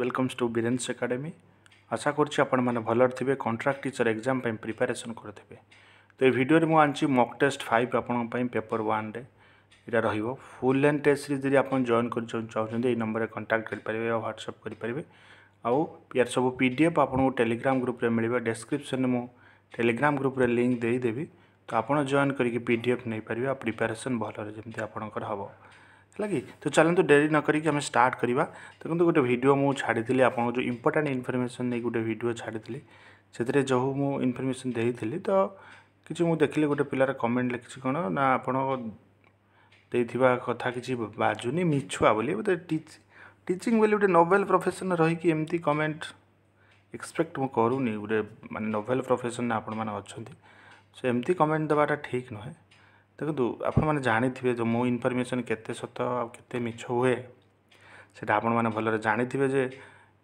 Welcomes to Biren's academy आशा करें भल contract teacher exam exam preparation करेंगे तो ये भिडियो मुझे आँच मक् टेस्ट फाइव आप पेपर वन यहाँ रुल लेंथ टेस्ट जी आप जॉन कर चाहते नंबर में कंटाक्ट करें ह्वाट्सअप करेंगे आउ यार सब पी डी एफ आपको टेलीग्राम ग्रुप मिले डेस्क्रिपन में टेलीग्राम ग्रुप लिंक देदेवी तो आप जॉन करके पी डी एफ नहीं पारे प्रिपेरेसन भल्दी आपंकर हाँ है कि तो चलते डेरी न करके आम स्टार्ट करवा देखो तो गोटे भिड मुझ छाड़ी आप इम्पोर्टा इनफर्मेसन नहीं गोटे भिड छाड़ी से जो मुझे इनफर्मेसन दे तो किसी मुझे देखिले गोटे पिलार कमेंट लिखी कौन ना आपड़ा कथा किसी बाजुनि मिछुआ बोली बोलते टीचिंग बोली गोटे नोबेल प्रफेसन रही एमती कमेंट एक्सपेक्ट मुझे करूनी गोटे मानते नोबेल प्रफेसन एमती कमेंट दबाटा ठीक नुहे देखो आपने जाथे जो मो इनफर्मेसन के सत आते मिछ हुए सीटा आप भल जाथे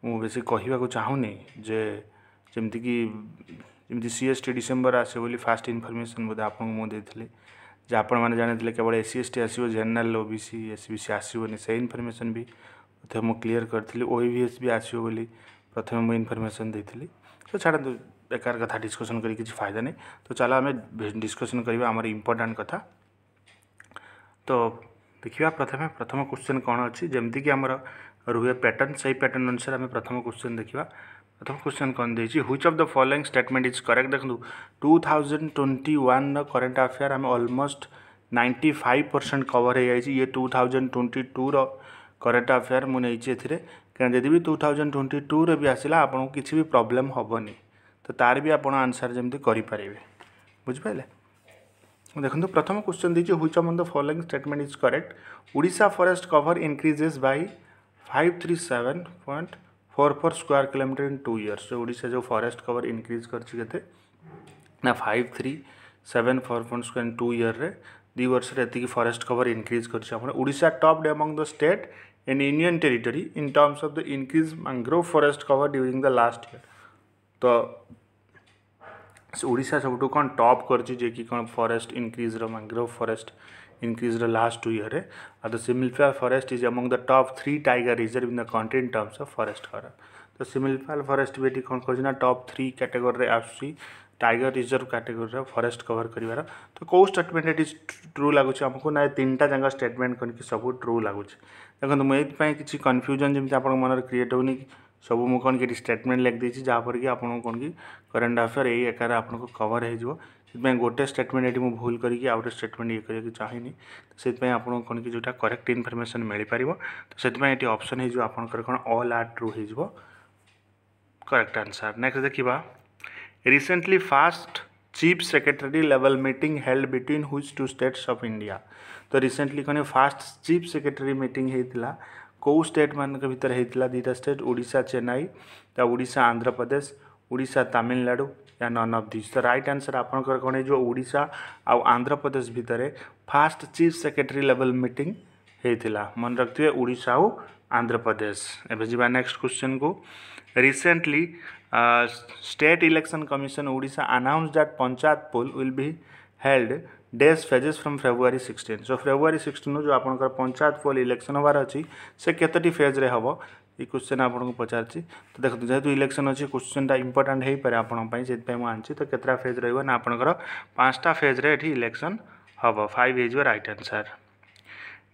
मुझे कहवाक चाहूनी जे जमीक जमी सी एस टी डिसेम्बर आसे बोली फास्ट इनफर्मेशन बोधे आपदी जे आपण मैंने जानते केवल एसी एस टी आसो जेनेल O B C S B C आसोनी से इनफर्मेसन भी प्रथम मुझे क्लीयर करी ओ भी एस भी आसो बोली प्रथम मुझे इनफर्मेसन दे छाड़ बेकार कथा डिस्कसन कर फायदा नहीं तो चल आम डिस्कसन करवामर इम्पोर्टा कथा तो देखिए प्रथम प्रथम क्वेश्चन कौन अच्छी जमती कि आमर रुए पैटर्न से ही पैटर्न अनुसार आम प्रथम क्वेश्चन देखा प्रथम क्वेश्चन कौन देखिए which of the following statement is correct देखो two thousand twenty one current affair आम almost ninety five percent cover हो जाए ये two thousand twenty two current affair मुझे नहीं क्या जी टू थाउजेंड ट्वेंटी टू रे भी आसला आपको किसी भी प्रोब्लेम हेनी तो तार भी आप ଆନ୍ସର୍ ଯେମିତି କରିପାରିବେ ବୁଝିପାରିଲେ देखो प्रथम क्वेश्चन ଦେଇଛି हुई ଅମନ୍ the following statement is correct ओडा forest cover increases by five three seven point four four square kilometre in two years जो ओडिशा जो फरेस्ट कवर इनक्रीज करते five three seven four point square in two year में दु वर्ष forest cover increase करशा top among the state and union territory in terms of the increase mangrove forest cover during the last year तो Voda सब कौन top कर forest increase mangrove forest increase last two year आ the Similipal forest is among the top three tiger reserve in the country in terms of forest कर तो Similipal forest भी कौन करना top three category as tiger reserve category forest cover करार तो कौ statement ये ट्रु लगुच आमको ना तीन टा जगह स्टेटमेंट कर सब ट्रु लगुच देखो मुझे कि कन्फ्यूजन जमी आप मन क्रिएट होनी सब मुझे स्टेटमेंट लिख देती जहाँ पर आपको कौन कि करेन्ट अफेयर यही आकार आपको कवर हो गोटे स्टेटमेंट ये मुझे भूल करके आउ गए स्टेटमेंट ये करके चाहे तो से आपको कि करेक्ट इनफर्मेसन मिल पार तो से अप्सन हो कौन अल आर ट्रु हो करेक्ट आंसर नेक्स्ट देखा recently first chief secretary level meet held between which two states of India तो रिसेंटली कहीं फास्ट चीफ सेक्रेटरी मीटिंग होता କେଉଁ ଷ୍ଟେଟ୍ମାନଙ୍କ ଭିତରେ होता ଦୁଇଟା ଷ୍ଟେଟ୍ ଓଡ଼ିଶା ଚେନ୍ନାଇ ओडा आंध्र प्रदेश ओडा ତାମିଲନାଡ଼ୁ या नन अफ दिज तो रईट आंसर आप कौन ओडा आउ आंध्र प्रदेश भितर first chief secretary level meet होता मन रखिए ओडा आउ आंध्र प्रदेश एवं जी नेक्स्ट क्वेश्चन को recently state election commission Odisha announced that panchayat poll will be held days phases from February sixteen so February sixteen जो आप पंचायत पोल इलेक्शन होवार अच्छी से कतोटी फेज्रे हे ये क्वेश्चन आपको पचार तो देखते जेहतु इलेक्शन अच्छी क्वेश्चन टाइम इंपोर्टाट हो पाए आपसे आँच तो कतटा फेज रही है ना आपंकर पांचटा फेज्रे इलेक्शन हम five is right answer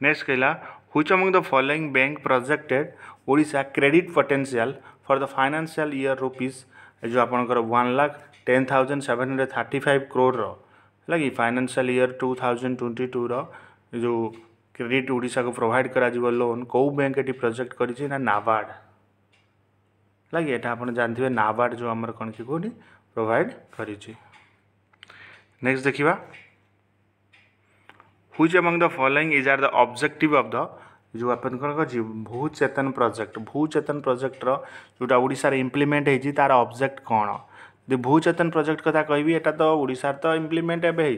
next कहला which among the following bank projected Odisha credit potential for the financial year rupees जो आप one lakh ten thousand seven hundred thirty five crore है कि financial year two thousand twenty two रो credit Odisha को provide कर loan कौ bank ये प्रोजेक्ट करना नाबार्ड है कि आप जानते हैं नाबार्ड जो आम कौन की कौन प्रोभाइड कर देखा which among the following is are the objective of the जो आप भू चेतन प्रोजेक्ट भू चेतन प्रोजेक्टर जोटा ओडार इम्प्लीमेंट हो तार अब्जेक्ट कौन जो भूचेतन प्रोजेक्ट कथा कह तो ओडार तो इम्प्लीमेंट एवं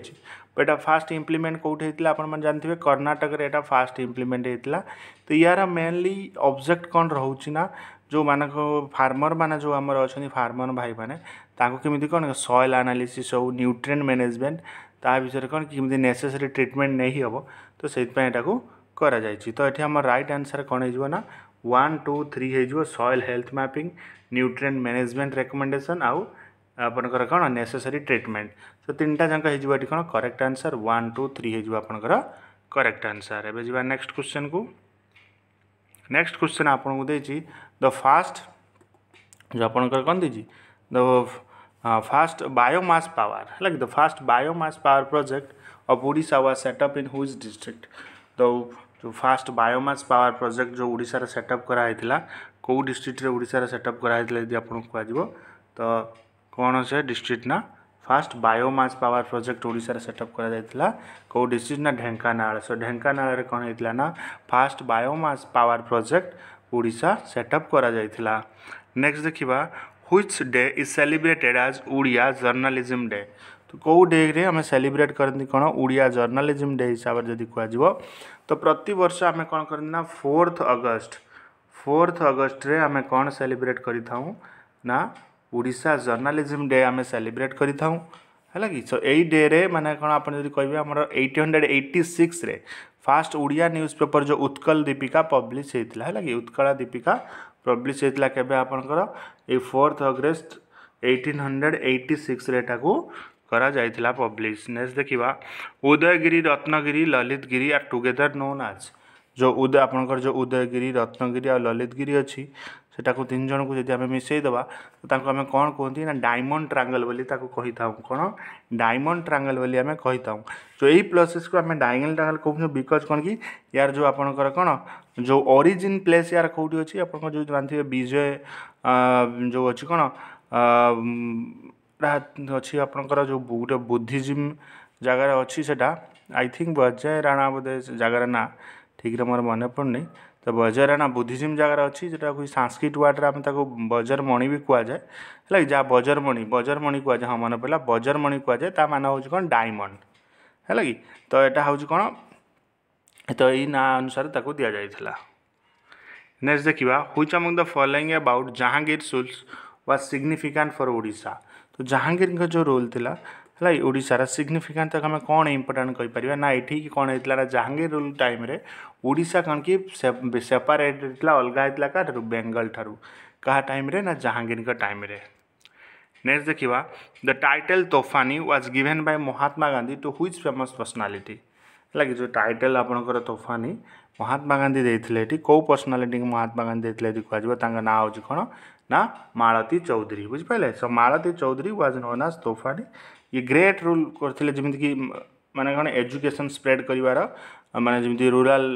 होटा फास्ट इम्प्लीमेंट कौट होता है आप जानते हैं कर्णाटक यहाँ फास्ट इम्प्लीमेंट होता तो यार मेनली अब्जेक्ट कौन रोचना जो मान फार्मर मान जो आम अच्छा फार्मर भाई मैंने केमी कौन सएल आनालीसीस हो न्यूट्रिए मैनेजमेंट ता विषय कौन किमी नेसेसरी ट्रिटमेंट नहीं हम तो से तो ये आम रईट आंसर कौन हो ना वन टू थ्री हो होल health mapping nutrient management recommendation आउ आपंकर कौन नेसेसरी ट्रीटमेंट तो तीन टा जाक हो कौन correct answer one two three होकर करेक्ट आंसर एवं जी नेक्स्ट क्वेश्चन को नेक्स्ट क्वेश्चन आपको दे फास्ट जो आपंकर कौन दे द फास्ट बायोमास पावर है the first biomass power project of Odisha was set up in which district the जो फास्ट बायोमास पावर प्रोजेक्ट जो ओडार सेटअप कराई कौ डिस्ट्रिक्ट ओडार सेटअप कराई जी आपको कह तो कौन से डिस्ट्रिक्ट ना फास्ट बायोमास पावर प्रोजेक्ट ओडार सेटअप कराइला कौ डिस्ट्रिक्ट ना ढेकाना सो ढेकाना कौन होता ना first biomass power project Odisha set up कराइला नेक्स्ट देखा which day is celebrated as Odia जर्नालीजम day तो कौ डे आम सेलिब्रेट करती कौन ओडिया जर्नालीजिम डे हिसाब से जी कह तो प्रत वर्ष आम कौन कर फोर्थ अगस्ट फोर्थ अगस्ट में आम कौन सेलिब्रेट कर ओडा जर्नालीजम डे आम सेलिब्रेट कर है सो यही डे मैंने कौन आप कहते हैं आम hundred eighty six first Odia news paper जो उत्कल दीपिका पब्लीश होता है उत्कल दीपिका पब्लीश होता केवे आपणकर fourth August eighteen hundred eighty six करा पब्लीश ने देखा Udayagiri Ratnagiri Lalitgiri are together known as जो उदय आपंकर जो उदयगिरी रत्नगिरी आ ललितगिरी अच्छी से तीन जन को मिसेद आम कौन कहते ना डायमंड ट्रांगल बोली कौन डायमंड ट्रांगल बोली आम कही था जो यही प्लेस को आम डायंगल ट्रांगल कौन बिकज कौन कि यार जो आपर कौन जो ओरीजिन प्लेस यार कौटी अच्छी आप जो जानते विजय जो अच्छी कौन अच्छी आपंकर जो गोटे बुद्धिजिम जगार अच्छी से आई थिंक बजाय राणा बोधे जगह ना ठीक मोर मन पड़नी तो बजर है ना बुद्धिजीम जगार अच्छी जो कि सांस्कृत वार्ड में आम बजरमणि भी कहा जाए है जहाँ बजरमणि बजरमणि कह जाए हाँ मन पड़ा बजरमणि कह जाए मान हूँ कौन डायमंड है कि तो यहाँ हूँ कौन तो यही ना अनुसार दि जाइला नेक्स्ट देखा which among the following about Jahangir सुल्स वा सिग्निफिकाट फर ओा तो जहांगीर का जो रोल था है ओडार सिग्निफिकाट तक आम कौन इंपोर्टाट कहीपर ना ये कौन होता है जहांगीर रोल टाइम ओडा कण कि सेपरेट अलग क्या बेंगल ठू क्या टाइम ना जहांगीर का टाइम नेक्स्ट देखा the title Tofani was given by Mahatma Gandhi to which famous personality है जो टाइटल आपंकर तोफानी महात्मा गांधी देते कौ पर्सनालीटी महात्मा गांधी देते कहना ना हूँ कौन ना मालती चौधरी बुझे so Malati Choudhury was known as Tofani ये ग्रेट रोल करते जमीक मैंने कौन एजुकेशन स्प्रेड कर ମାନେ ଯେମିତି ରୁରାଲ୍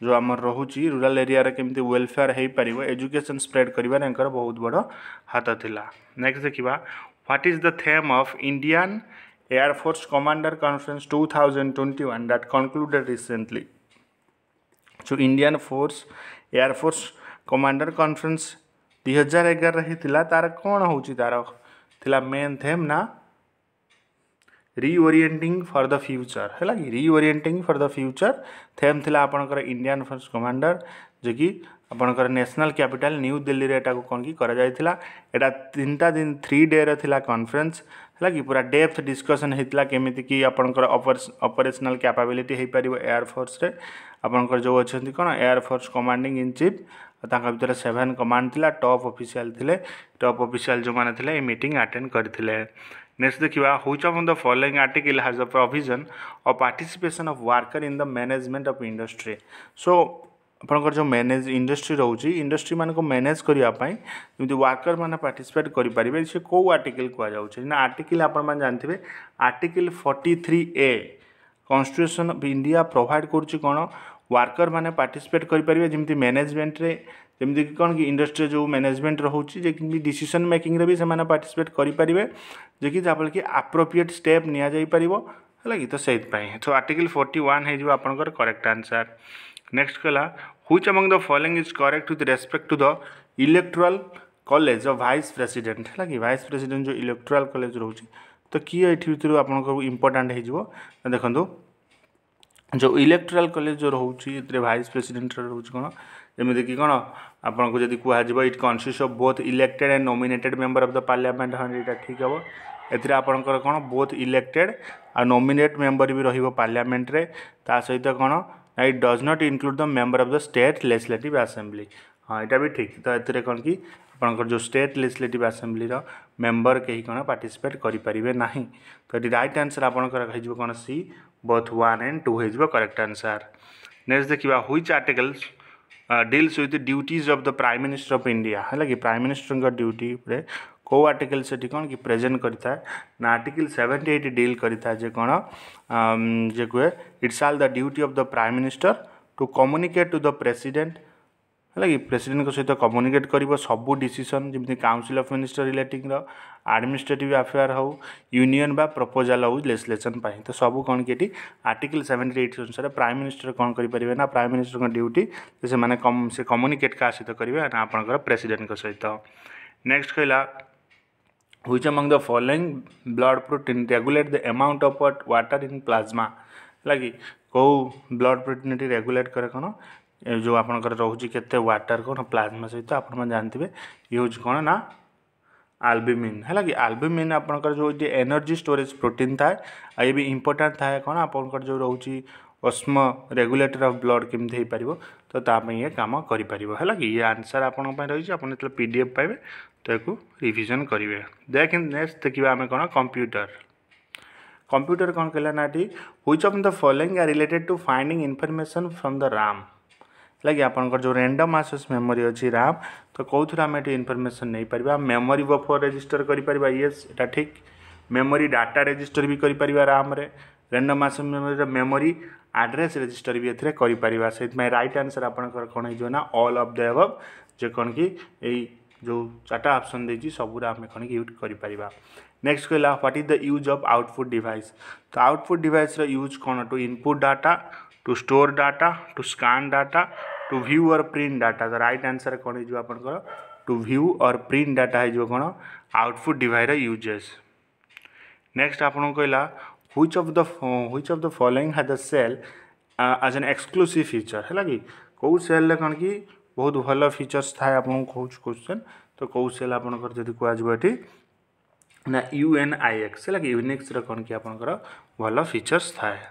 ଯେଉଁ ଆମର ରହୁଛି ରୁରାଲ୍ ଏରିଆରେ କେମିତି ୱେଲଫେୟାର୍ ହେଇପାରିବ ଏଜୁକେସନ୍ ସ୍ପ୍ରେଡ଼୍ କରିବାରେ ୟାଙ୍କର ବହୁତ ବଡ଼ ହାତ ଥିଲା ନେକ୍ସଟ୍ ଦେଖିବା what is the theme of Indian air force commander conference two thousand twenty one that concluded recently so Indian force air force commander conference ଦୁଇ ହଜାର ଏଗାରରେ ହେଇଥିଲା ତା'ର କ'ଣ ହେଉଛି ତା'ର ଥିଲା ମେନ୍ ଥେମ୍ ନା ରିଓରିଏଣ୍ଟିଂ ଫର୍ ଦ ଫ୍ୟୁଚର୍ ହେଲା କି reorienting for the future theme ଥିଲା ଆପଣଙ୍କର ଇଣ୍ଡିଆନ୍ ଫୋର୍ସ କମାଣ୍ଡର ଯିଏକି ଆପଣଙ୍କର ନ୍ୟାସନାଲ୍ କ୍ୟାପିଟାଲ୍ ନ୍ୟୁ ଦିଲ୍ଲୀରେ ଏଟାକୁ କ'ଣ କି କରାଯାଇଥିଲା ଏଇଟା ତିନିଟା ଦିନ ଥ୍ରୀ ଡେ'ର ଥିଲା କନଫରେନ୍ସ ହେଲା କି ପୁରା ଡେପ୍ଥ ଡିସ୍କସନ୍ ହେଇଥିଲା କେମିତିକି ଆପଣଙ୍କର ଅପରେସନାଲ୍ କ୍ୟାପାବିଲିଟି ହେଇପାରିବ ଏୟାରଫୋର୍ସରେ ଆପଣଙ୍କର ଯେଉଁ ଅଛନ୍ତି କ'ଣ ଏୟାରଫୋର୍ସ କମାଣ୍ଡିଂ ଇନ୍ ଚିଫ୍ ତାଙ୍କ ଭିତରେ ସେଭେନ୍ କମାଣ୍ଡ ଥିଲା ଟପ୍ ଅଫିସିଆଲ୍ ଥିଲେ ଟପ୍ ଅଫିସିଆଲ୍ ଯେଉଁମାନେ ଥିଲେ ଏ ମିଟିଂ ଆଟେଣ୍ଡ କରିଥିଲେ Next, dekhiba which of the following article has a provision of participation of worker in the management of industry. So ଆପଣଙ୍କର ଯେଉଁ ମ୍ୟାନେଜ୍ ଇଣ୍ଡଷ୍ଟ୍ରି ରହୁଛି ଇଣ୍ଡଷ୍ଟ୍ରିମାନଙ୍କୁ ମ୍ୟାନେଜ୍ କରିବା ପାଇଁ ଯେମିତି ୱାର୍କର୍ମାନେ ପାର୍ଟିସିପେଟ୍ କରିପାରିବେ ସେ କେଉଁ ଆର୍ଟିକିଲ୍ କୁହାଯାଉଛି ନା ଆର୍ଟିକିଲ୍ ଆପଣମାନେ ଜାଣିଥିବେ article forty three A constitution of India provide କରୁଛି କ'ଣ वर्कर मैंने पार्टिसिपेट करेंगे मैनेजमेंट जमीक कौन कि इंडस्ट्री जो मैनेजमेंट रोचे जेकि डिसीसन मेकिंग भी से पार्टिसपेट करेंगे जे कि जहाँ कि आप्रोप्रिएट स्टेप निपर है तो से तो आर्टिकल फोर्टी ओन हो करेक्ट आंसर नेक्स्ट कला which among the following is correct with respect to the electoral college vice president है कि भाइस प्रेसीडेट जो इलेक्ट्रोल कलेज रोचे तो किए ये भितर आप इंपोर्टाट हो देखो जो इलेक्ट्रल कलेज जो रोचे भाइस प्रेसीडेट रोचे कौन जमीक कौन आपको जब कहो it consist of both elected and nominated member of the parliament हाँ ये ठीक हम एपंकर कौन बोथ इलेक्टेड आ नोमेट मेम्बर भी रार्लियामेंट्रे सहित कौन it does not include the member of the state legislative assembly हाँ यहाँ भी ठीक तो ये कौन कि आप जो स्टेट लेजिलेटिव आसेम्बली मेम्बर कहीं कौन पार्टिसीपेट करें ना तो ये रईट आनसर आपंकर कौन C both one and two is correct answer next देखा which articles deals with duties of the prime minister of India है कि प्राइम मिनिस्टर ड्यूटी कौ आर्टिकल से कौन कि प्रेजेन्ट कर आर्टिकल सेवेन्टी एट डिल करे कौन जे कहे it's all the duty of the prime minister to communicate to the president है प्रेसीडेट सहित कम्युनिकेट कर सब डिशन जमी council of minister relating administrative affair हो यूनियन बा प्रपोजाल हो लेसलेसन तो सब कौन कि आर्टिकल सेवेन्टी एट अनुसार प्राइम मिनिस्टर कौन करेंगे ना प्राइम मिनिस्टर ड्यूटी से कम्युनिकेट का सहित करेंगे ना आप प्रेसीडेट सहित नेक्स्ट कहला which among the following blood protein regulate the amount of water in plasma लगी कौ ब्लड प्रोटीन रेगुलेट करे कौन जो आपंकर रोज केटर कौन प्लाज्मा सहित आप जानते हैं यूज कौन ना आलबिमिन है कि आलबिमिन आपंकर जो एनर्जी स्टोरेज प्रोटीन था ये भी इंपोर्टां था कौन आपंकर जो रोज अस्म रेगुलेटर अफ ब्लड केमती पार तो ये काम करसर आप रही आपड़ा पी डी एफ पाए तो यू रिविजन करेंगे देख नेक्स्ट देखिए आम कौन कंप्यूटर कंप्यूटर कौन कहला ना ये which of the following are related to finding information from the RAM लगे आप जो रैंडम आसेस मेमोरी अच्छी राम तो कौन आम ये इनफर्मेसन नहीं पार मेमोरी बफर रेजिस्टर कर ठीक मेमोरी डाटा रेजिटर भी करम random access memory memory address register भी एथे कर रईट आनसर आप कौन होना अल अफ द एव जो कौन कि जो चार्टा अप्सन दे सबूरा आम कौन यूज कर नेक्स्ट कहला what is the use of output device तो आउटपुट डिवाइस रूज कौन to input data to store data to scan data to view or print data तो रईट आंसर कौन हो to view or print data हो कौन output device uses next आपन कहला which of the which of the following has the cell as an exclusive feature है कि कौ सेल कौन कि बहुत भल फीचर्स थाए आपको क्वेश्चन तो कौ सेल आपंकर जब ना यू एन आई एक्स है कि यूनिक्स कौन कि आप भल फीचर्स थाए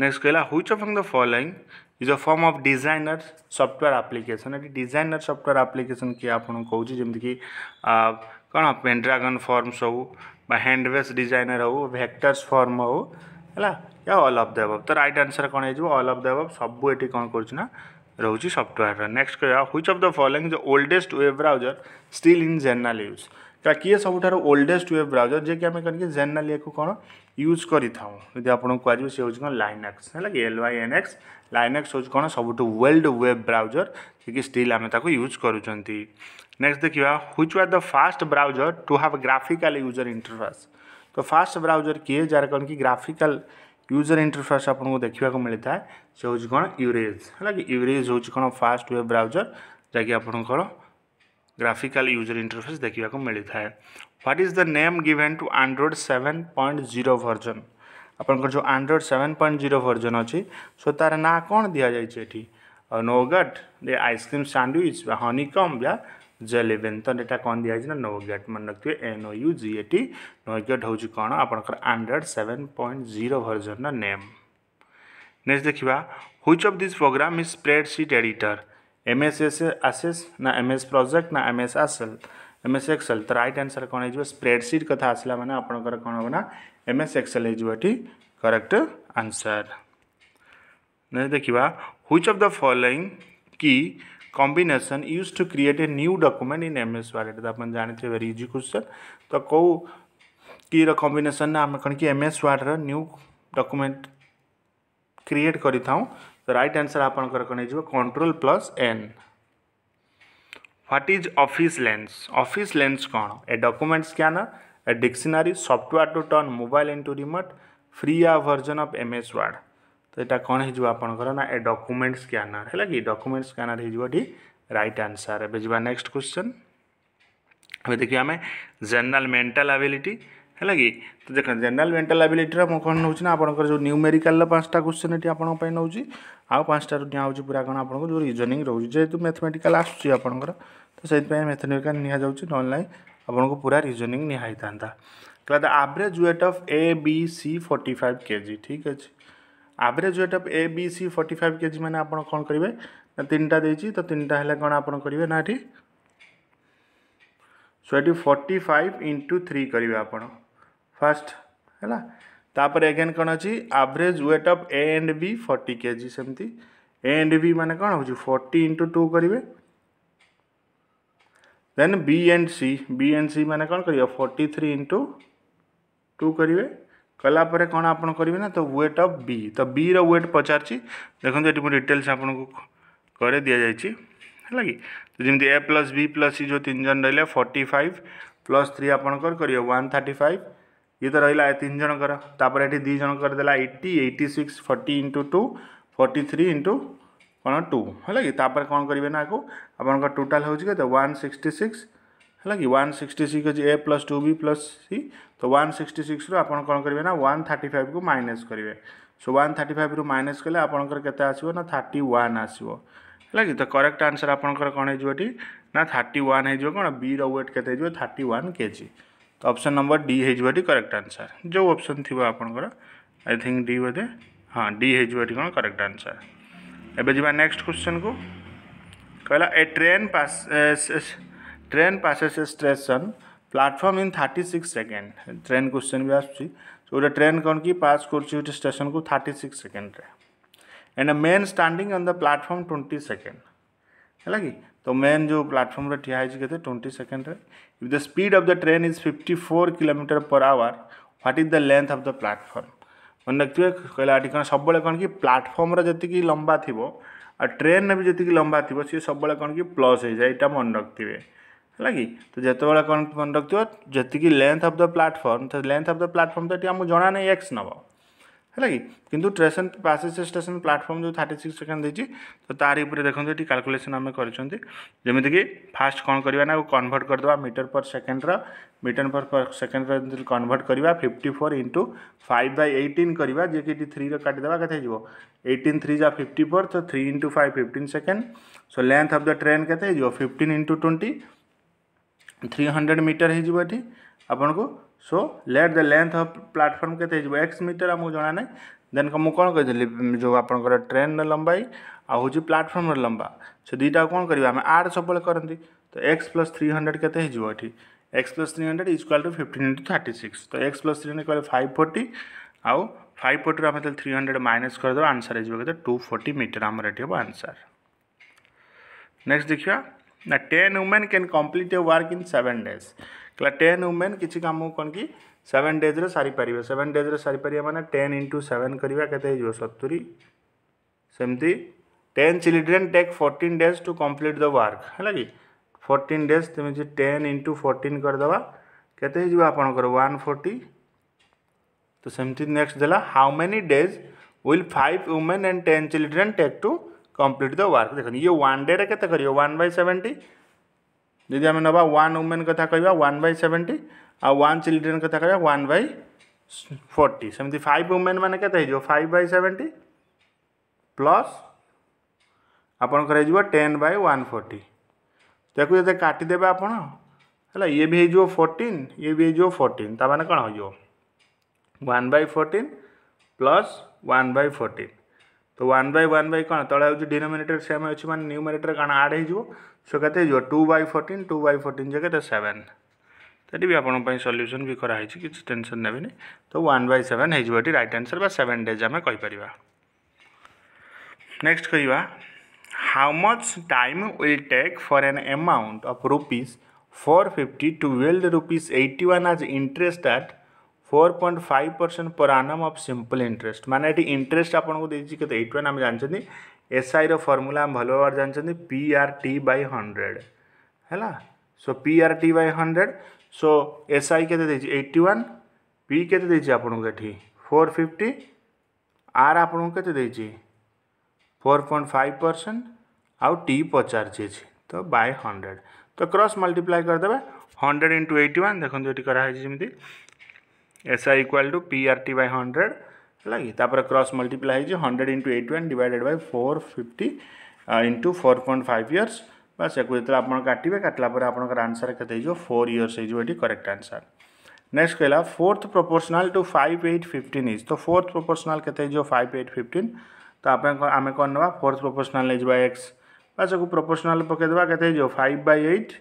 नेक्स्ट कहला हुई of the following is a form of designer software application ये डिजाइनर सफ्टवेयर आप्लिकेसन किए आप कौन जमीक कौन पेनड्रागन फर्मस हूँ हैंडवेस डिजाइनर हो भेक्टर्स फर्म हो है या अल अफ दब तो रईट आंसर कौन होल अफ दब सब ये कौन करा रोच सफ्टवेयर नेक्स्ट कह which of the following oldest web browser still in general use किए सब ओल्डेस्ट वेब ब्राउजर जे कि आम जेनराल ये कौन यूज करी आपको कह सी हूँ कौन लाइनाक्स है कि L Y N X Lynx हूँ कौन सब वर्ल्ड वेब ब्राउजर जी स्टिल आम यूज करेक्स्ट नेक्स्ट देखा which are the first browser to have graphical user interface तो फास्ट ब्राउजर किए जार कौन कि ग्राफिकाल यूजर इंटरफेस आपको देखा मिलता है से हूँ कौन यूरेज है कि यूरेज हूँ कौन फास्ट वेब ब्राउजर जैक आप ग्राफिकाल यूजर इंटरफेस देखा मिलता है what is the name given to Android seven point zero version ଆପଣଙ୍କର ଯେଉଁ Android seven point zero version ଅଛି ସୋ ତା'ର ନାଁ କ'ଣ ଦିଆଯାଇଛି ଏଠି ନୋଗଟ୍ ଆଇସ୍କ୍ରିମ୍ ସାଣ୍ଡୱିଚ୍ ବା ହନିକମ୍ ବା ଜେଲିବିନ୍ ତ ଏଇଟା କ'ଣ ଦିଆହେଇଛି ନା ନୋଗେଟ୍ ମାନେ ରଖିଥିବେ N O U G A T Nougat ହେଉଛି କ'ଣ ଆପଣଙ୍କର ଆଣ୍ଡ୍ରଏଡ଼୍ ସେଭେନ୍ ପଏଣ୍ଟ ଜିରୋ ଭର୍ଜନ୍ର ନେମ୍ ନେକ୍ସଟ ଦେଖିବା which of this program is spreadsheet editor M S S Access ନା ଏମ୍ ଏସ୍ ପ୍ରୋଜେକ୍ଟ ନା M S Excel M S Excel तो right answer कौन हो स्प्रेडसीट कथा आसला मैंने आपंकर कौन एम एस एक्सएल होक्ट करेक्ट आंसर देखा which of the following key combination use to create a new document in M S वालेट तो आप जानते भेरी इज क्वेश्चन तो कौ कि कम्बिनेसन आम कौन कि एम एस वार्ड रू डकुमेंट क्रिएट कर रईट आंसर आपंकर कौन हो control plus N what is Office Lens Office Lens कौन a document scanner a dictionary software to turn mobile to remote free आ version of M S Word तो यहाँ कौन हो ना ए डॉक्यूमेंट स्कैनर है कि डॉक्यूमेंट स्कानर हो रईट आंसर एवं क्वेश्चन एवं देखिए आम जेनराल मेन्टाल आबिलिटी है तो देख जेनेल मेन्टाल एबिलिटर मुझे नौ आपर जो न्यूमेरिकाल पांचटा क्वेश्चन ये आप नौ आउ पांचटा दिखाई पूरा तो तो कौन आप जो रिजनिंग रोज जेहतु मैथमेटिकाल आसपर तो से मैथमेटिकाल निजा ना आपको पूरा रिजनिंग निहाई था क्या average weight of A B C forty five K G ठीक अच्छे average weight of A B C forty five K G मैंने आप कौन करेंगे ना तीन टा दे तो तीन टा कौन आप करेंगे ना ये सो ये फोर्टी फाइव इंटु थ्री करेंगे आप फास्ट है एगेन कौन अच्छी average weight of A and B forty K G सेमती ए एंड बी मान कौन हो फर्टी इंटू टू करेंगे then B and C B and C मैंने कौन कर फोर्टी थ्री इंटु टू करेंगे कला कौन आप करेंगे ना तो व्वेट अफ बी तो बी रेट पचार देखते ये डिटेल्स आपको कैद दि जाए कि जमी A plus B plus C जो तीन जन रहा फोर्टी फाइव प्लस थ्री आपन कर वन थर्टी फाइव ଇଏ ତ ରହିଲା ତିନି ଜଣଙ୍କର ତାପରେ ଏଠି ଦୁଇ ଜଣ କରିଦେଲା eighty eighty six forty into two forty three into କ'ଣ ଟୁ ହେଲା କି ତାପରେ କ'ଣ କରିବେ ନା ଆକୁ ଆପଣଙ୍କ ଟୋଟାଲ୍ ହେଉଛି କେତେ ୱାନ୍ ସିକ୍ସଟି ସିକ୍ସ ହେଲା କି ୱାନ୍ ସିକ୍ସଟି ସିକ୍ସ ଅଛି A plus two B plus C ତ ୱାନ୍ ସିକ୍ସଟି ସିକ୍ସରୁ ଆପଣ କ'ଣ କରିବେ ନା ୱାନ୍ ଥାର୍ଟି ଫାଇଭ୍କୁ ମାଇନସ୍ କରିବେ ସୋ ୱାନ୍ ଥାର୍ଟି ଫାଇଭ୍ରୁ ମାଇନସ୍ କଲେ ଆପଣଙ୍କର କେତେ ଆସିବ ନା ଥାର୍ଟି ୱାନ୍ ଆସିବ ହେଲା କି ତ କରେକ୍ଟ ଆନ୍ସର୍ ଆପଣଙ୍କର କ'ଣ ହେଇଯିବ ଏଠି ନା ଥାର୍ଟି ୱାନ୍ ହେଇଯିବ କ'ଣ ବିର ୱେଟ୍ କେତେ ହେଇଯିବ ଥାର୍ଟି ୱାନ୍ କେଜି तो ऑप्शन नंबर डी है करेक्ट आंसर जो ऑप्शन थी आप आई थिंक डी बोधे हाँ डी है कौन करेक्ट आंसर एवं जी नेक्स्ट क्वेश्चन को कहला a train pass train passes station platform in thirty six second train question भी आस ट्रेन तो कौन कि पास कर स्टेशन को थर्टी सिक्स सेकेंड्रे and man standing on the platform twenty second है कि तो मेन जो प्लाटफर्म ठिया होते twenty second if the speed of the train is fifty four kilometer per hour what is the length of the platform मन रखिए कहला कौन सब कौन कि प्लाटफर्म जी लंबा थी आ ट्रेन भी जी लंबा थी सी सब कौन कि प्लस हो जाए यहाँ मन रखिए है कि तो जिते कौन मन रखिए जी लेंथ अफ द प्लाटफर्म तो लेंथ अफ द प्लाटफर्म तो ये आम जना नहीं एक्स नब है कि ट्रेसन पासेज स्टेसन प्लाटफर्म जो थर्टी सिक्स सेकेंड देती तो तारी देखते ये काल्कुलेसन आम करमती फास्ट कौन करवा कनभर्ट करदे मीटर पर सेकेंड रिटर पर सेकेंड कनभर्ट करवा fifty four into five by eighteen करवा जी कि थ्री रटिदे कैसे जीव एटीन थ्री जा फिफ्टी फोर तो three into five fifteen second so length of the train के fifteen into twenty three hundred meter हो so let the length of platform के एक्स मीटर आमको जनाना देन मुझे कौन कही जो आप ट्रेन रंबाई आज प्लाटफर्म लंबा से दुटा कौन करवा आम आर सब करती तो एक्स प्लस थ्री हंड्रेड के x plus three hundred is equal to fifteen into thirty six तो एक्स प्लस थ्री हंड्रेड कह फाइव फोर्ट आउ फाइव फोर्टी आम थ्री हंड्रेड माइनस करदे आंसर हो टू फोर्टी मीटर आमर ये हम आंसर नेक्स्ट देखा ना ten women can complete a work in seven days कहला टेन वुमेन किसी कम कौन कि सेवेन डेज्रे सारीपर सेवेन डेज्रे पारे मैंने टेन इंटु सेवेन करवा के सतुरी सेमती ten children take fourteen days to complete the work है कि फोर्टिन डेज तुम टेन इंटु फोर्टीन करदे के केतर वन फोर्टी तो सेमती नेक्स्ट देला how many days will five women and ten children take to complete the work देख ये वन डे के वन बै सेवेन्टी जी आम ना वन वुमेन क्या कह वन बै सेवेन्टी आ वन चिल्ड्रेन कथ कह one by forty same five women मैंने के फाइव बै सेवेन्टी प्लस आपणकर टेन बै वन फोर्टी देखो जैसे काटिदे आप ये भी हो फोर्टीन ये भी हो फोर्टीन ताने कौन हो one by fourteen plus one by fourteen तो वन बै वन बै कौन तले हूँ डिनोमेटर सेम अच्छे मैंने न्यूमेटर कौन आड हो सो के two by fourteen two by fourteen जो कहते सेवेन तो ये भी आप सल्यूसन भी कराई किसी टेनसन ने तो वन बै सेवेन हो रईट आनसर सेवेन डेज आम कहींपर नेक्स्ट कह how much time will take for an amount of rupees four fifty to yield rupees eighty one as interest at four point five percent per annum of simple interest मैंने ये interest आपको देखिए के eight आम जानते आई रमुला आम भल भाव जानते P R T by hundred है so P R T by hundred so S I के एट्टी वन पी के आपको फोर फिफ्टी आर आपको के फोर पॉइंट फाइव परसेंट आउ टी पचार तो बै हंड्रेड तो क्रस मल्टीप्लाई करदे हंड्रेड इंटु एट्टी वन देखते ये कराई जमी S I equal to P R T by hundred है तापर क्रस मल्टीप्लाई हो hundred into eight one divided by four fifty into four point five years बस या जो आप काटे काटलापर आपंकर आंसर के फोर इयर्स हो करेक्ट आंसर नेक्स्ट कहला fourth proportional to five eight fifteen is तो फोर्थ प्रोपोर्शनल के फाइव एट फिफ्टन तो आप आम कौन ना फोर्थ प्रोपोर्शनल हो एक्स बस या प्रोपोर्शनल पकईदे five by eight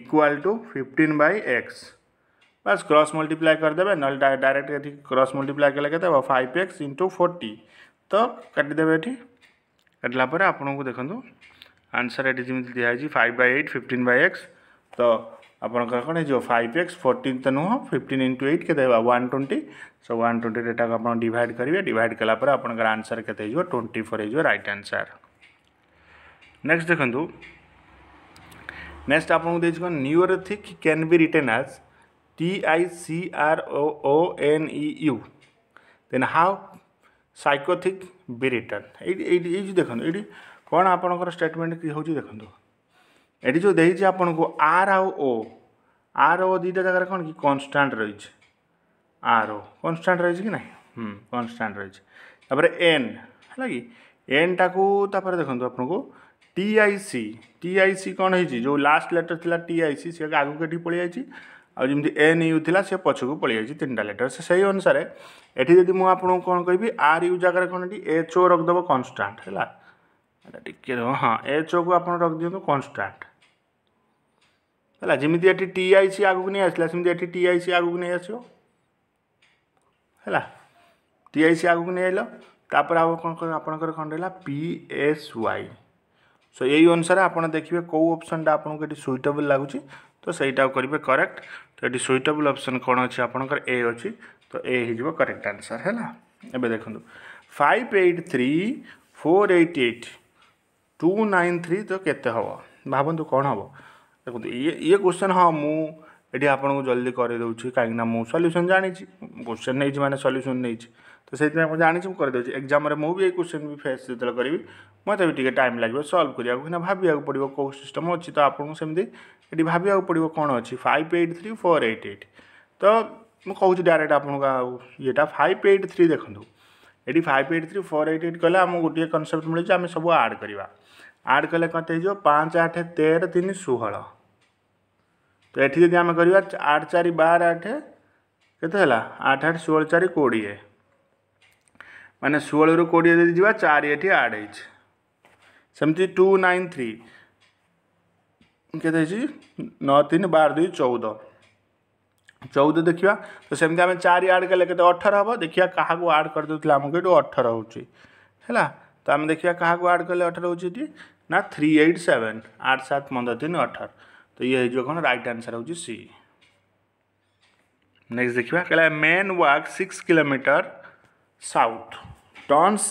equal to fifteen by x बस क्रॉस मल्टीप्लाई कर तो तो ना नल डायरेक्ट एथि क्रॉस मल्टीप्लाई केले केते 5x 40 तो काटि देबे एथि काटला पर आपन को आंसर ये जेमि दिखाई five by eight 15 by x तो आपन का कोन जो 5x 14 त न हो 15 into 8 केते हो 120 सो 120 डेटा को आपन डिवाइड करबे डिवाइड केला आंसर के ट्वेंटी फोर हो राइट आंसर नेक्स्ट देखो नेक्स्ट आपन को देछ कोन neurotic can be written as T I C R O O N E U. Then how psychothic be written? ଏଇଠି ଏଇଠି ଏଇ ଯେଉଁ ଦେଖନ୍ତୁ ଏଇଠି କ'ଣ ଆପଣଙ୍କର ଷ୍ଟେଟମେଣ୍ଟ କି ହେଉଛି ଦେଖନ୍ତୁ ଏଠି ଯେଉଁ ଦେଇଛି ଆପଣଙ୍କୁ ଆର୍ ଆଉ ଓ ଆର୍ ଓ ଦୁଇଟା ଜାଗାରେ କ'ଣ କି କନଷ୍ଟାଣ୍ଟ ରହିଛି ଆର୍ ଓ କନଷ୍ଟାଣ୍ଟ ରହିଛି କି ନାହିଁ ହୁଁ କନଷ୍ଟାଣ୍ଟ ରହିଛି ତାପରେ ଏନ୍ ହେଲା କି ଏନ୍ଟାକୁ ତାପରେ ଦେଖନ୍ତୁ ଆପଣଙ୍କୁ T I C T I C କ'ଣ ହେଇଛି ଯେଉଁ ଲାଷ୍ଟ ଲେଟର୍ ଥିଲା ଟି ଆଇ ସି ସେ ଆଗକୁ ଏଠି ପଳେଇ ଯାଇଛି आमती एन यू था सी पछक पलि तीन टा लेटर से सही अनुसार ये जब मुझे आपको कौन कह आर यू जगार कौन एच ओ रखिदेव कनस्टाट है टे हाँ एच ओ को आप रखिदिंतु कनस्टाट है जमी ये टी आई सी आगे नहीं आसला सेमती ये टी आई सी आगे नहीं आसो है टी आई सी आगे नहीं आल तापर आप कौन रहा पी एस वाई सो यही अनुसार आप देखिए कौ ऑप्शन टा आपको ये सुइटेबल लगुच ତ ସେଇଟା କରିବେ କରେକ୍ଟ ତ ଏଠି ସୁଇଟେବୁଲ୍ ଅପସନ୍ କ'ଣ ଅଛି ଆପଣଙ୍କର ଏ ଅଛି ତ ଏ ହେଇଯିବ କରେକ୍ଟ ଆନ୍ସର୍ ହେଲା ଏବେ ଦେଖନ୍ତୁ five eight three four eight eight two nine three ତ କେତେ ହେବ ଭାବନ୍ତୁ କ'ଣ ହେବ ଦେଖନ୍ତୁ ଇଏ ଇଏ କ୍ୱେଶ୍ଚନ୍ ହଁ ମୁଁ ଏଠି ଆପଣଙ୍କୁ ଜଲ୍ଦି କରିଦେଉଛି କାହିଁକିନା ମୁଁ ସଲ୍ୟୁସନ୍ ଜାଣିଛି କ୍ୱେଶ୍ଚନ୍ ନେଇଛି ମାନେ ସଲ୍ୟୁସନ୍ ନେଇଛି ᱥᱮᱛᱮ મે જાણিছো কৰি দই এক্সামৰে মোবি কোয়েশ্চন বি ফেচ দৰ কৰিব মই তেতিকে টাইম লাগিব সলভ কৰি আৰু ভাৱি আৰু পঢ়িব কোৱা সিস্টেম আছে ত আপোনাক সেমদি এডি ভাৱি আৰু পঢ়িব কোন আছে 583488 ত মই কওছো ডাইৰেক্ট আপোনাক এটা 583 দেখندو এডি 583488 কলে আমো গুটি কনসেপ্ট ملي যা আমি সব এড কৰিব এড কৰলে কতে যো 5 8 13 3 16 ত এতি যদি আমি কৰিব 8 4 বাহৰ 8 কতে হলা 8 8 16 4 20 मैंने षोह रु कोड़े जी जा चार ये आड होमती टू नाइन थ्री के नौ तीन बार दुई चौद चौद देखा तो सेमती आम चार आड कले के अठर हम देखा क्या आड कर अठर होगा तो आम देखा क्या आड कले अठर हो थ्री एट सेवेन आठ सात पंद्रह तीन अठर तो ये हो कौन रईट आंसर हो सी नेक्स्ट देखा कह man walk six kilometer south turns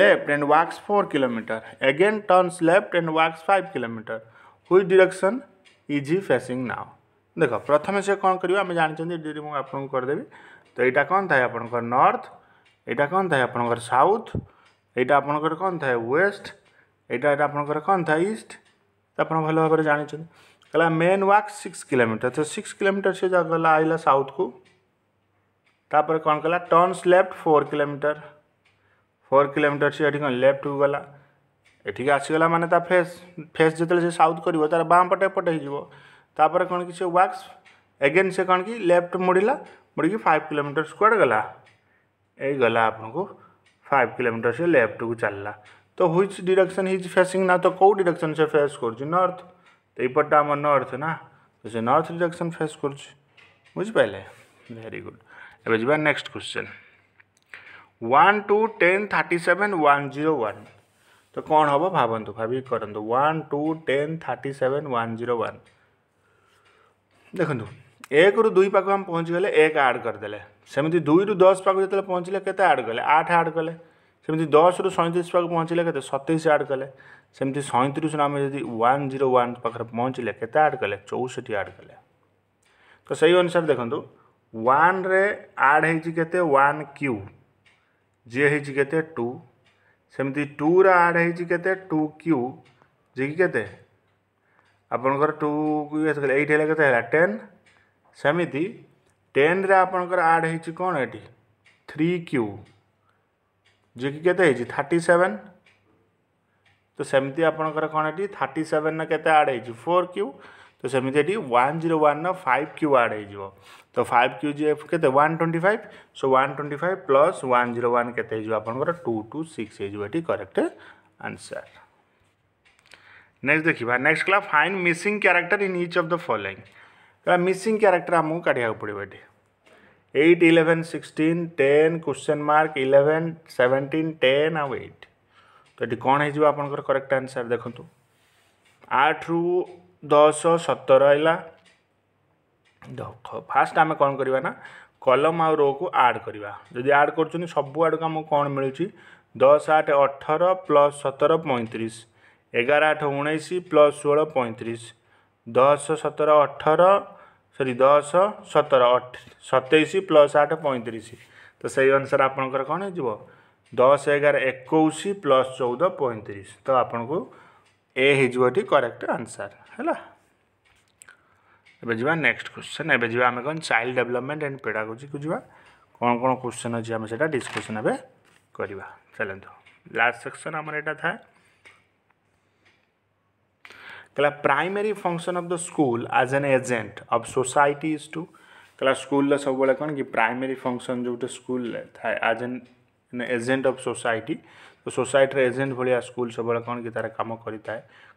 left and walks 4 km. Again turns left and walks 5 km. Which direction is he facing now? देख प्रथम से कौन कर आम जानते आपको करदेवी तो यहाँ कौन था आपंकर नर्थ यहाँ कौन था आपंकर साउथ यहाँ आपंकर कौन था वेस्ट यहाँ आपंकर कौन था ईस्ट तो आप भल भाव जानते कहला मेन वाक सिक्स किलोमीटर तो सिक्स किलोमीटर से गला आइला साउथ को तापर तो कौन कला turns left four kilometer four kilometer से लेफ्ट को गला एटिक आसगला मैंने फेस फेस जो साउथ कर तार बाम पटे पटे होपर कौन कि सी एगेन से कौन कि लेफ्ट मोड़ा मोड़ी फाइव किलोमीटर स्क्वाड गला ये गला आपन को फाइव किलोमीटर से लेफ्ट को चलला तो ह्विच डिरेक्शन हिज फेसिंग ना तो कौ डिरेक्शन से फेस करर्थ तो येपटा आम नर्थ ना तो से नर्थ डिरेक्शन फेस कर बुझे भेरी गुड एवं जी next question one two ten thirty seven one zero one তো କ'ଣ ହେବ ଭାବନ୍ତୁ ଭାବିକି କରନ୍ତୁ one two ten thirty seven one zero one ଦେଖନ୍ତୁ ଏକରୁ ଦୁଇ ପାଖକୁ ଆମେ ପହଞ୍ଚିଗଲେ ଏକ ଆଡ଼୍ କରିଦେଲେ ସେମିତି ଦୁଇରୁ ଦଶ ପାଖକୁ ଯେତେବେଳେ ପହଞ୍ଚିଲେ କେତେ ଆଡ଼୍ କଲେ ଆଠ ଆଡ଼୍ କଲେ ସେମିତି ଦଶରୁ ସଇଁତିରିଶ ପାଖକୁ ପହଞ୍ଚିଲେ କେତେ ସତେଇଶ ଆଡ଼୍ କଲେ ସେମିତି ସଇଁତିରିଶରୁ ଆମେ ଯଦି ୱାନ୍ ଜିରୋ ୱାନ୍ ପାଖରେ ପହଞ୍ଚିଲେ କେତେ ଆଡ଼୍ କଲେ ଚଉଷଠି ଆଡ଼୍ କଲେ ତ ସେଇ ଅନୁସାରେ ଦେଖନ୍ତୁ ୱାନ୍ରେ ଆଡ଼୍ ହେଇଛି କେତେ ୱାନ୍ କ୍ୟୁ जी हो के टू सेमती टू रड होते टू क्यू जी की कैसे आपणकर टू क्यू है कैसे टेन सेमती टेन रे आड हो कौन ये थ्री क्यू जी की कैसे थर्टी सेवेन तो सेमती आपणकर कौन ये थर्टी सेवेन रे के फोर क्यू तो सेमती eighty one zero one five cube add हो तो फाइव क्यू जी एफ के one twenty five so one twenty five plus one zero one के आप two two six correct answer next देखा नेक्स्ट कला find missing character in each of the following missing character आमको काढ़ पड़ेगा eight eleven sixteen ten question mark eleven seventeen ten आउ eight तो ये कौन हो आपक्ट आंसर देखो आठ रु ଦଶ ସତର ହେଲା ଦେଖ ଫାଷ୍ଟ ଆମେ କ'ଣ କରିବା ନା କଲମ ଆଉ ରୋକୁ ଆଡ଼୍ କରିବା ଯଦି ଆଡ଼୍ କରୁଛନ୍ତି ସବୁଆଡ଼କୁ ଆମକୁ କ'ଣ ମିଳୁଛି ଦଶ ଆଠ ଅଠର ପ୍ଲସ୍ ସତର ପଇଁତିରିଶ ଏଗାର ଆଠ ଉଣେଇଶ ପ୍ଲସ୍ ଷୋହଳ ପଇଁତିରିଶ ଦଶ ସତର ଅଠର ସରି ଦଶ ସତର ସତେଇଶ ପ୍ଲସ୍ ଆଠ ପଇଁତିରିଶ ତ ସେଇ ଅନୁସାରେ ଆପଣଙ୍କର କ'ଣ ହେଇଯିବ ଦଶ ଏଗାର ଏକୋଇଶ ପ୍ଲସ୍ ଚଉଦ ପଇଁତିରିଶ ତ ଆପଣଙ୍କୁ ଏ ହେଇଯିବ ଏଠି କରେକ୍ଟ ଆନ୍ସର୍ है नेक्स्ट क्वेश्चन एवं जी आम कौन चाइल्ड ଆମେ एंड पेड़ागोजी को जी कौन कौन क्वेश्चन अच्छे आम से डिस्कसन एवं करवा ଏବେ କରିବା ଚାଲନ୍ତୁ ଲାଷ୍ଟ ସେକ୍ସନ୍ कहला primary function of the school as an agent of society is to कहला स्कूल सब कौन कि प्राइमरी फंक्शन जो स्कूल थाए as an agent of society तो सोसाइटर एजेंट भाया स्कूल सब बेले कौन कि तार कम करें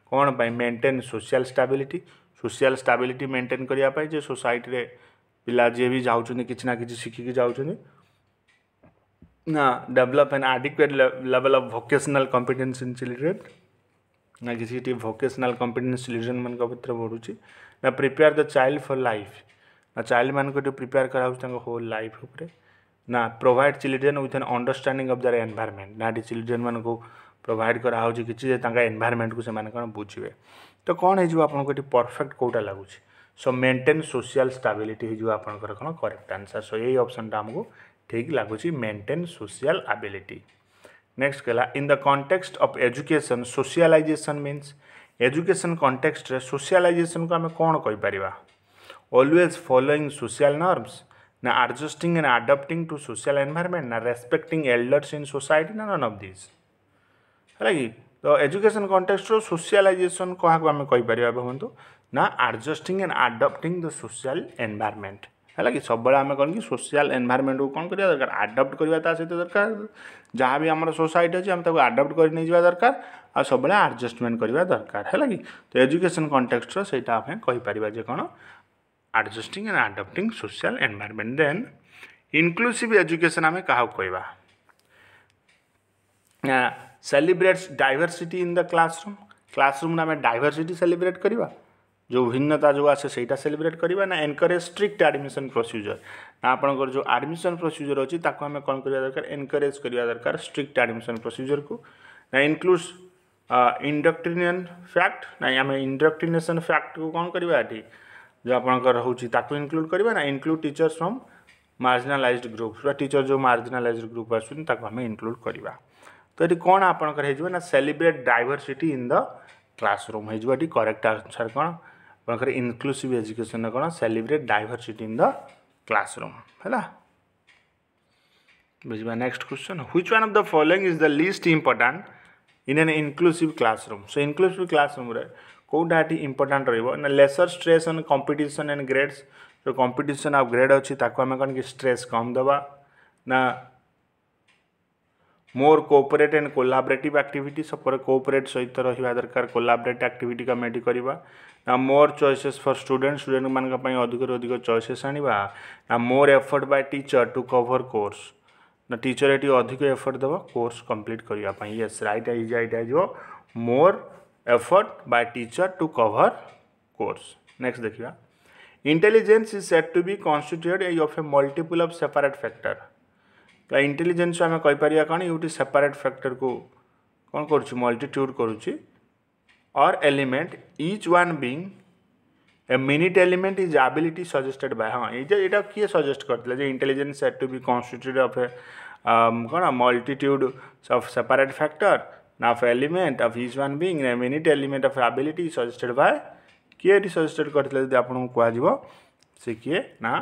कौन पाई maintain social stability social stability maintain करिया पाई सोसाइटी रे पिला जी भी जाउछन किछ ना किछ सिखि के जाउछन ना develop level of vocational competence in children ना किसी टी वोकेशनल कॉम्पिटेंस चिल्ड्रन मन का ना prepare the child for life ना चाइल्ड मन को प्रिपेयर करा होल लाइफ ना provide children with an understanding of their environment ना चिल्ड्रेन मन को प्रोभाइड कराँ कि एनभारमेंट को बुझे तो कौन हो परफेक्ट कौटा लगुच सो मेन्टेन सोशियाल स्टाबिलिटी आपर कौन करेक्ट आंसर सो यही अप्सन टा आमको ठीक लगुच मेन्टेन सोशियाल आबिलिटी नेक्स्ट कहला in the context of education socialization means education context socialization को आम कौन कही कहींपर ऑलवेज फॉलोइंग सोशल नॉर्म्स ना adjusting and adapting to social environment ना रेस्पेक्टिंग एल्डर्स इन सोसाइटी ना नन ऑफ दिस है कि तो एजुकेशन कंटेक्सट रो सोशियालाइजेशन क्या आम कहीपर भावतु ना adjusting and adapt the social environment है कि सब आम कौन कि सोशियाल एनवायरमेंट को कौन करा दरकार आडप्ट सहित दरकार जहाँ भी आम सोसायटी अच्छे आम आडप्ट कर दरकार आ सब आडजस्टमेंट करवा दरकार है कि तो एजुकेशन कंटेक्सट रहीटा कहींपर जो कौन adjusting and adapt social environment then inclusive education आम क्या कह celebrates diversity in the classroom ક્લાસરૂમને ଆମେ ଡାଇଭର୍ସିଟି ସେଲିବ୍ରେଟ୍ କରିବା ଯେଉଁ ଭିନ୍ନତା ଯେଉଁ ଆସେ ସେଇଟା ସେଲିବ୍ରେଟ୍ କରିବା ନା ଏନକରେଜ୍ ଷ୍ଟ୍ରିକ୍ଟ ଆଡ଼ମିସନ୍ ପ୍ରୋସିଜର୍ ନା ଆପଣଙ୍କର ଯେଉଁ ଆଡ଼ମିସନ୍ ପ୍ରୋସିଜର୍ ଅଛି ତାକୁ ଆମେ କ'ଣ କରିବା ଦରକାର ଏନକରେଜ୍ କରିବା ଦରକାର ଷ୍ଟ୍ରିକ୍ଟ ଆଡ଼ମିସନ୍ ପ୍ରୋସିଜର୍କୁ ନା ଇନକ୍ଲୁଡ୍ ଇଣ୍ଡକ୍ଟ୍ରିନିୟନ୍ ଫ୍ୟାକ୍ଟ ନାଇଁ ଆମେ ଇଣ୍ଡକ୍ଟ୍ରିନେସନ୍ ଫ୍ୟାକ୍ଟକୁ କ'ଣ କରିବା ଏଠି ଯେଉଁ ଆପଣଙ୍କର ରହୁଛି ତାକୁ ଇନକ୍ଲୁଡ୍ କରିବା ନା include teachers from marginalized groups ବା ଟିଚର୍ ଯେଉଁ ମାର୍ଜିନାଲାଇଜ୍ଡ ଗ୍ରୁପ୍ ଆସୁଛନ୍ତି ତାକୁ ଆମେ ଇନକ୍ଲୁଡ୍ କରିବା तो ये कौन आपणकर celebrate diversity in the classroom हो करेक्ट आंसर कौन आपर इनक्लूसीव एजुकेशन कौन celebrate diversity in the classroom है बुझा next question which one of the following is the list important in an inclusive classroom so inclusive classroom कौटा ये important रहा lesser stress and competition and grades जो competition आउ grade अच्छी आम कौन कि स्ट्रेस कम दवा ना more cooperate and collaborative activity सबकर कोअपरेट सहित रहा दरकार कोलाबरेट आक्टिविट आम करवा ना more choices for student student मान अधिक अधिक चॉइसेस आना ना more effort by teacher to cover course ना टीचर ये अधिक एफर्ट दब कोर्स कम्प्लीट करने येस रईट यहाँ more effort by teacher to cover course next देखा intelligence is set to be constituted of a multiple of separate factor बा intelligence आम कहींपर कौन ये सेपरेट फैक्टर को कौन कर मल्टीट्यूड और element each one being a minute element is ability suggested by हाँ ये किए सजेस्ट कर intelligence at to be constitute of a कौन मल्टीट्यूड अफ सेपरेट फैक्टर ना of element of is one being a minute element of ability suggested by किए ये suggested कर आपको किए ना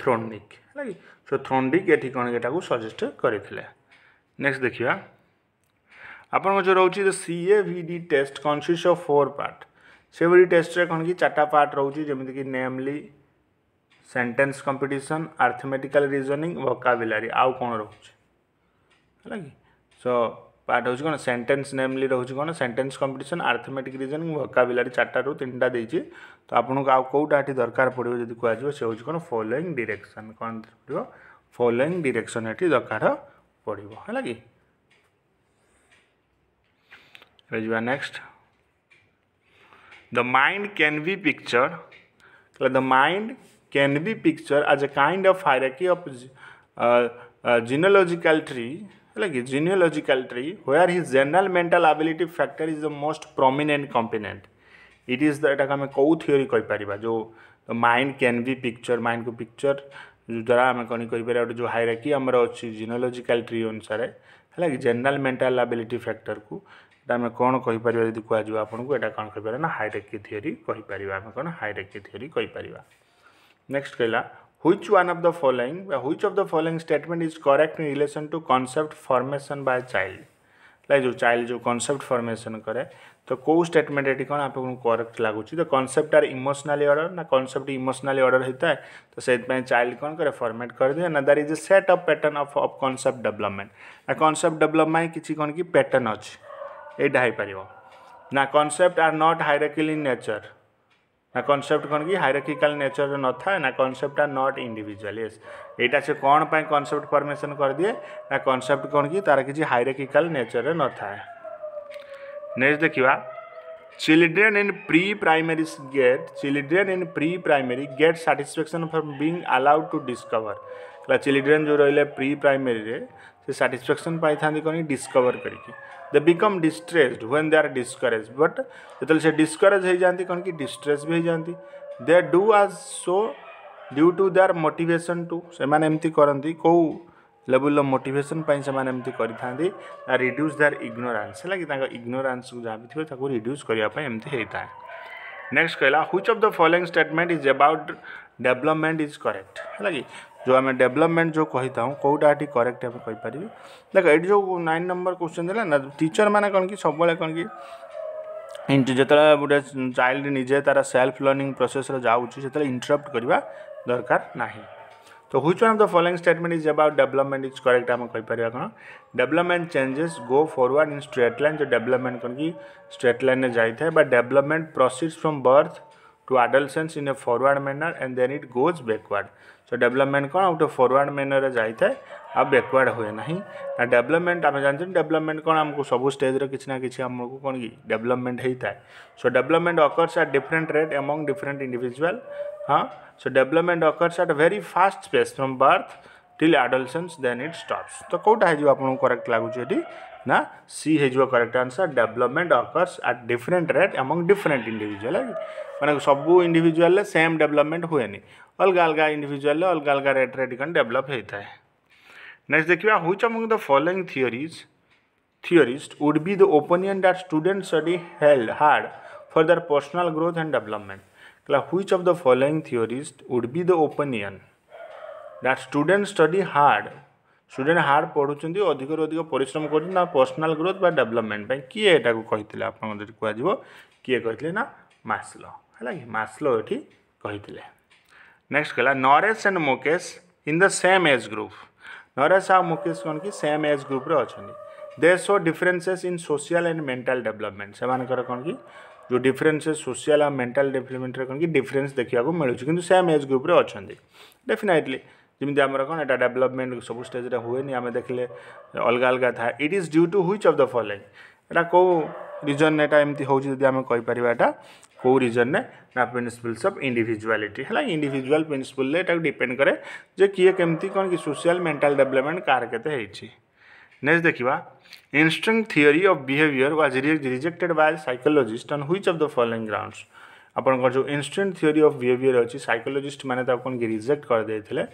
थ्रोनिक ହେଲା କି ସୋ ଥ୍ରଣ୍ଡିକ୍ ଏଠି କ'ଣ ଏଟାକୁ ସଜେଷ୍ଟ କରିଥିଲେ ନେକ୍ସଟ ଦେଖିବା ଆପଣଙ୍କ ଯେଉଁ ରହୁଛି C A V D test consist of four part ସେଭଳି ଟେଷ୍ଟରେ କ'ଣ କି ଚାରିଟା ପାର୍ଟ ରହୁଛି ଯେମିତିକି namely sentence competition arithmetical reasoning vocabulary ଆଉ କ'ଣ ରହୁଛି ହେଲା କି ସୋ पार्ट हूँ कौन सेन्टेन्स नेमली रोच कौन sentence completion arithmetic reasoning vocabulary चार्टू तीन टा दे तो आपको आउ कौटा दरकार पड़ो जब कहूँ कौन फलोईंग डीरेक्शन कौन पड़ो फलोईंग डिरेक्शन ये दरकार पड़ो है कि next the mind can be picture the mind can be picture as a kind of hierarchy of genealogical tree है a genealogical tree where his general mental ability factor is the most prominent component it is the आम कौ theory कहींपर जो mind can be picture mind को picture द्वारा आम कौन कर जो हाइरा कि आम अच्छी जिनोलोजिकाल ट्री अनुसार है जेनराल मेन्टाल आबिलिट फैक्टर को आम कौन कहीपर जब कह आपको यहाँ कौन कहीपर ना हायराकी थीओरी कहींपर आम कौन हायराकी थीओरी कहींपर नेक्स्ट कहला which one of the following uh, which of the following statement is correct in relation to concept formation by child like जो चाइल्ड जो कनसेप्ट फर्मेसन करे तो कौ स्टेटमेंट ये कौन आप करेक्ट लगुच तो कनसेप्ट आर इमोशनाली अर्डर ना कनसेप्ट इमोशनाली अर्डर होता है तो से चाइल्ड कौन करे फर्मेट कर दिए ना that is a set of pattern of of concept development ना कनसेप्ट डेभलपमेंट किसी कौन कि पैटर्न अच्छी यहाँ हो ना concept are not hierarchical in nature ନା କନସେପ୍ଟ କ'ଣ କି ହାଇରାକିକାଲ ନେଚରର ନଥାଏ ନା concept are not individual yes ଏଇଟା ସେ କ'ଣ ପାଇଁ କନସେପ୍ଟ ଫର୍ମେସନ୍ କରିଦିଏ ନା କନସେପ୍ଟ କ'ଣ କି ତା'ର କିଛି ହାଇରାକିକାଲ ନେଚରରେ ନଥାଏ ନେକ୍ସଟ ଦେଖିବା children in pre primary get children in pre primary get satisfaction from being allowed to discover children जो रही प्री प्राइमेरी से साटिस्फैक्शन पाई कहीं डिस्कवर करके they become distress when they are discourage but जो से डिस्करेज हो जाती कौन कि डिस्ट्रेस भी हो जाती they do as so due to our motivation to से करती कौ लेवल मोटेसन से एमती करती रिड्यूस देयर इग्नोरांस है कि इग्नोरांस जहाँ भी थी रिड्यूस करने एमती होता है नेक्स्ट कहला हुई of the following statement is about development is correct है कि जो आम डेभलपमेंट जो कही था कौटा करेक्ट आम कहीपर देख ये जो नाइन नंबर क्वेश्चन देना ना टीचर मैंने कौन कि सब कौन कि जो गोटे चाइल्ड निजे तार सेल्फ लर्णिंग प्रोसेस जाते इंटरप्ट करवा दरकार ना तो हुई one of the following statement is about development is correct आम कहीपर कौन development changes go forward in straight line जो डेवलपमेंट कौन कि स्ट्रेट लाइन में जाए development proceeds from birth to adolescence in a forward manner and then it goes backward so development कौन गोटे फरवर्ड मेनर जाए थे आ बैकवर्ड हुए ना ना डेभलपमेंट आम जानते डेवलपमेंट कौन आमको सब स्टेज्र किसी ना कि आमको कौन कि डेभलपमेंट होता है so development occurs at different rate among different individual हाँ so development occurs at very fast space from birth till adolescence then it stops तो कौटा हो करेक्ट लगुच ना सी हो correct answer development occurs at different rate among different individual मैंने सब individual same development हुए अलग अलग इंडिजुआल अलग अलग रेट्रे डेवलप होता है नेक्स्ट देखा हुई among the following theories theorist would be the opinion that student study held hard for their personal growth and development क्या हुई of the following theorist would be the opinion that student study hard student hard पढ़ुं अधिक रू अधिक पिश्रम कर personal growth बा development किए यहाँ कही आप किए कही ना मसलो है मसलो ये कही नेक्स्ट कहला Naresh and Mukesh in the same age group Naresh आ मुकेश कौन कि सेम एज ग्रुप अच्छा they show differences in social and mental development से कौन कि जो डिफरेन्सेस सोशियाल आ मेन्टाल डेभलपमेंट कौन कि डिफरेन्स देखा मिलूँ किम एज ग्रुप अच्छा डेफिनेटली जमी आम कौन एट डेभलपमेंट सब स्टेज हुए नहीं आम देखे अलग अलग था it is due to which of the following एटा कौ रिजन एटा एमती होती आम कहीपर एटा कौ रिजन ने ना प्रिन्सिपल्स अफ इंडिजुआलीटी है इंडिजुआल प्रिन्सिपल डिपेड कैसे किए कमी कौन कि सोशियाल मेन्टाल डेभलपमेंट कहते नेक्स्ट देखा instinct theory of behaviour was rejected by psychologist on which of the following grounds आप जो इनस्टेंट थिरी अफ बिहेयर अच्छी सैकोलोजिस्ट मैंने कौन की रिजेक्ट करदे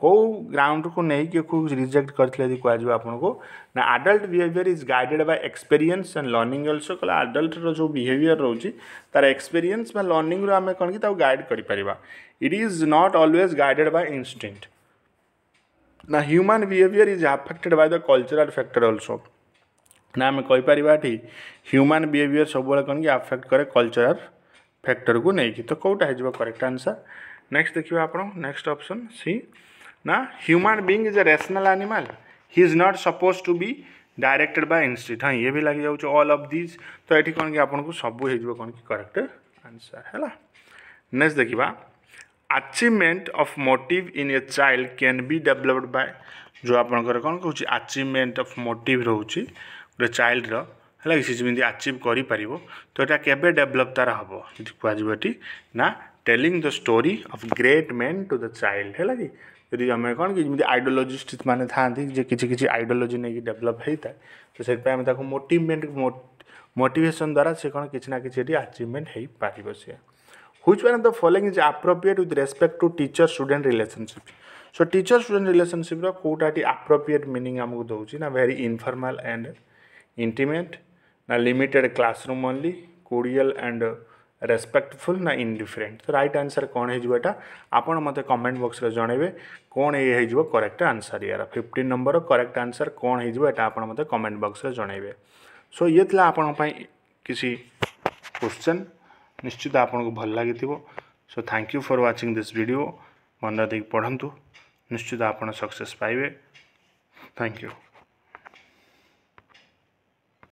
कौ ग्राउंड को नहीं रिजेक्ट करते कह को adult behaviour is guided by experience and learning also कह आडल्टर जो बिहेयर रोज तार एक्सपीरियंस लर्णिंग आम कौन कि गाइड कर it is not always guided by instinct ना human behaviour is affected by the cultural factor also ना आम कहीपर ह्यूमान बिहेयर सब कौन कि अफेक्ट कै कलचरल फैक्टर को लेकिन तो कौटा हो करेक्ट आंसर नेक्स्ट देखिए आप नेक्स्ट ऑप्शन सी ना human being is a rational animal he is not suppose to be directed by instinct हाँ ये भी लग जाऊँ ऑल अफ दिज तो ये कौन कि आपको सब हो कौन कि करेक्ट आंसर है नेक्स्ट देखा achievement of motive in a child can be developed by जो आप कौन कौन अचिवमेंट अफ मोटिव रोचे गोटे चाइल्ड र है कि सीमें आचिव कर तो यहाँ केवे डेभलप तार हम जी कहटी ना telling the story of great man to the child है कि यदि आम कौन कि आइडियोलोजिस्ट मैंने था कि किसी नहीं डेभलप होता है तो से मोटिवेट मोटेसन द्वारा सी कौन किसी ना कि आचिवमेंट हो पार सी हुई मैंने the following is appropriate with respect to teacher student relationship so teacher student रिलेसनशिप्र कौटाटी आप्रोप्रिएट मिनिंग आमको दूसरी ना very informal and intimate na limited classroom only cordial and respectful ନା ଇନ୍ଡିଫରେଣ୍ଟ ତ ରାଇଟ୍ ଆନ୍ସର୍ କ'ଣ ହେଇଯିବ ଏଇଟା ଆପଣ ମୋତେ କମେଣ୍ଟ ବକ୍ସରେ ଜଣେଇବେ କ'ଣ ଇଏ ହେଇଯିବ କରେକ୍ଟ ଆନ୍ସର୍ ଇଆର ଫିଫ୍ଟିନ୍ ନମ୍ବର କରେକ୍ଟ ଆନ୍ସର୍ କ'ଣ ହେଇଯିବ ଏଇଟା ଆପଣ ମୋତେ କମେଣ୍ଟ ବକ୍ସରେ ଜଣେଇବେ ସୋ ଇଏ ଥିଲା ଆପଣଙ୍କ ପାଇଁ କିଛି କ୍ୱେଶ୍ଚନ୍ ନିଶ୍ଚିତ ଆପଣଙ୍କୁ ଭଲ ଲାଗିଥିବ so thank you for watching this video ମନ ଦେଇକି ପଢ଼ନ୍ତୁ ନିଶ୍ଚିତ ଆପଣ ସକ୍ସେସ୍ ପାଇବେ ଥ୍ୟାଙ୍କ ୟୁ